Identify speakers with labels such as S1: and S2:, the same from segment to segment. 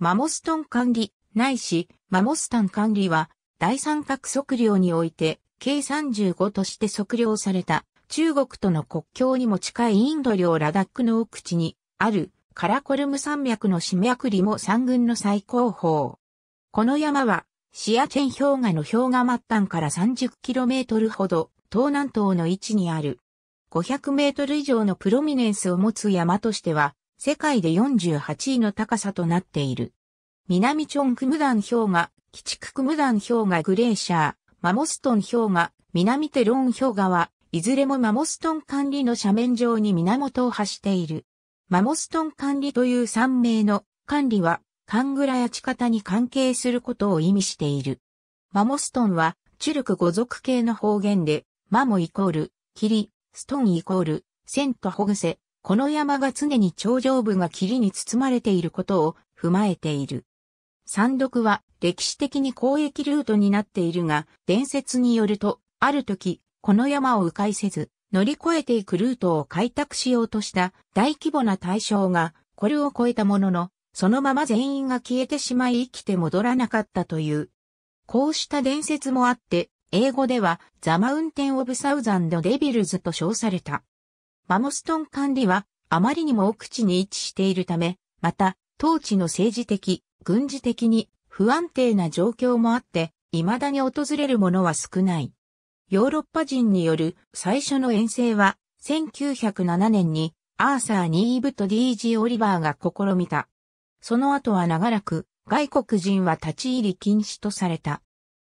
S1: マモストン管理、ないし、マモスタン管理は、第三角測量において、計35として測量された、中国との国境にも近いインド領ラダックの奥地に、ある、カラコルム山脈の締ク里も山群の最高峰。この山は、シアチェン氷河の氷河末端から 30km ほど、東南東の位置にある。500メートル以上のプロミネンスを持つ山としては、世界で48位の高さとなっている。南チョンクムダン氷河、基地クムダン氷河グレーシャー、マモストン氷河、南テロン氷河は、いずれもマモストン管理の斜面上に源を発している。マモストン管理という山名の管理は、カングラや地方に関係することを意味している。マモストンは、チュルク語族系の方言で、マモイコール、キリ、ストンイコール、セントホグセ、この山が常に頂上部が霧に包まれていることを踏まえている。山麓は歴史的に交易ルートになっているが、伝説によると、ある時、この山を迂回せず、乗り越えていくルートを開拓しようとした大規模な対象が、これを超えたものの、そのまま全員が消えてしまい生きて戻らなかったという。こうした伝説もあって、英語ではザ・マウンテン・オブ・サウザンド・デビルズと称された。マモストン管理はあまりにも奥地に位置しているため、また、当地の政治的、軍事的に不安定な状況もあって、未だに訪れるものは少ない。ヨーロッパ人による最初の遠征は、1907年にアーサー・ニーブと D.G. オリバーが試みた。その後は長らく外国人は立ち入り禁止とされた。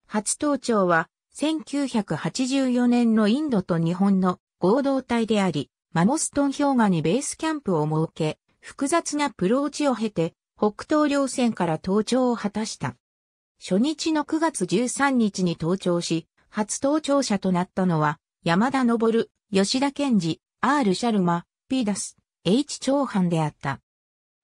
S1: 初登庁は1984年のインドと日本の合同体であり、マモストン氷河にベースキャンプを設け、複雑なプローチを経て、北東稜線から登頂を果たした。初日の9月13日に登頂し、初登頂者となったのは、山田昇、吉田健二、R. シャルマ、P ダス、H 長藩であった。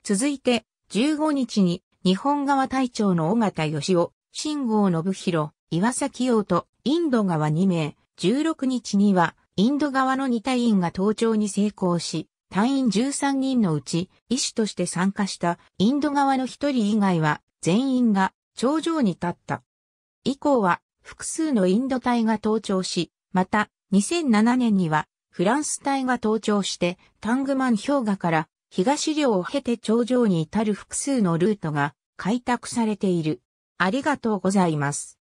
S1: 続いて、15日に、日本側隊長の尾形義雄、新郷信弘、岩崎洋と、インド側2名、16日には、インド側の2隊員が登頂に成功し、隊員13人のうち、医師として参加したインド側の1人以外は全員が頂上に立った。以降は複数のインド隊が登頂し、また2007年にはフランス隊が登頂してタングマン氷河から東領を経て頂上に至る複数のルートが開拓されている。ありがとうございます。